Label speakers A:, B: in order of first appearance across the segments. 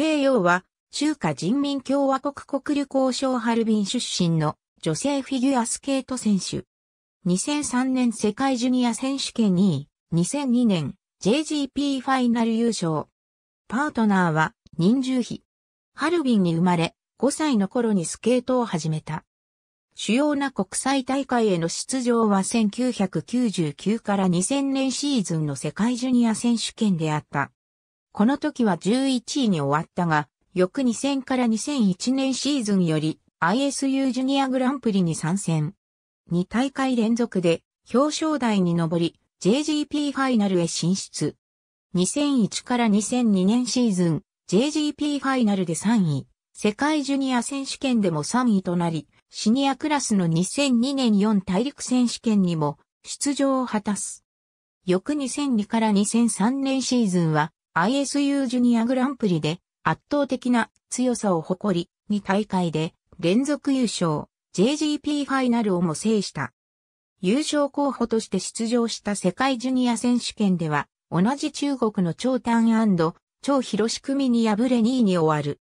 A: 慶陽は、中華人民共和国国旅行賞ハルビン出身の女性フィギュアスケート選手。2003年世界ジュニア選手権2位、2002年 JGP ファイナル優勝。パートナーは、任重比。ハルビンに生まれ、5歳の頃にスケートを始めた。主要な国際大会への出場は1999から2000年シーズンの世界ジュニア選手権であった。この時は11位に終わったが、翌2000から2001年シーズンより ISU ジュニアグランプリに参戦。2大会連続で表彰台に上り、JGP ファイナルへ進出。2001から2002年シーズン、JGP ファイナルで3位、世界ジュニア選手権でも3位となり、シニアクラスの2002年4大陸選手権にも出場を果たす。翌2002から2003年シーズンは、ISU ジュニアグランプリで圧倒的な強さを誇り、2大会で連続優勝、JGP ファイナルをも制した。優勝候補として出場した世界ジュニア選手権では、同じ中国の長短超広仕組に敗れ2位に終わる。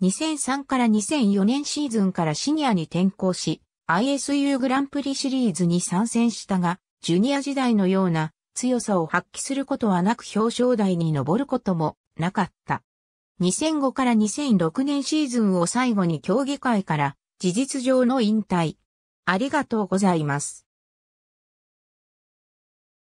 A: 2003から2004年シーズンからシニアに転向し、ISU グランプリシリーズに参戦したが、ジュニア時代のような強さを発揮することはなく表彰台に上ることもなかった。2005から2006年シーズンを最後に競技会から事実上の引退。ありがとうございます。